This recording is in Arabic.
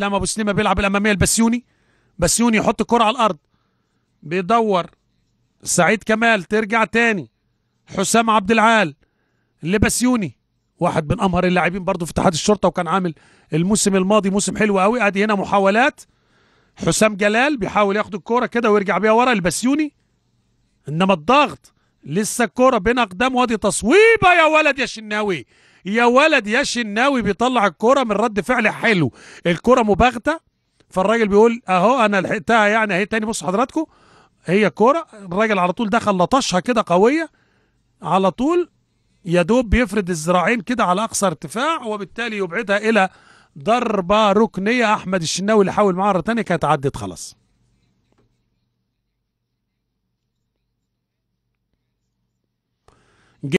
لما ابو سليمه بيلعب الاماميه البسيوني بسيوني يحط الكره على الارض بيدور سعيد كمال ترجع تاني حسام عبد العال لبسيوني واحد من امهر اللاعبين برضه في اتحاد الشرطه وكان عامل الموسم الماضي موسم حلو قوي ادي هنا محاولات حسام جلال بيحاول ياخد الكوره كده ويرجع بيها ورا البسيوني انما الضغط لسه الكوره بين اقدام وادي تصويبه يا ولد يا شناوي يا ولد يا شناوي بيطلع الكرة من رد فعل حلو الكرة مباغتة فالراجل بيقول اهو انا لحقتها يعني اهي تاني بصوا حضراتكم هي كرة الراجل على طول دخل لطشها كده قوية على طول يا دوب بيفرد الذراعين كده على اقصى ارتفاع وبالتالي يبعدها الى ضربة ركنية احمد الشناوي اللي حاول معاه مرة تانية كانت عدت خلاص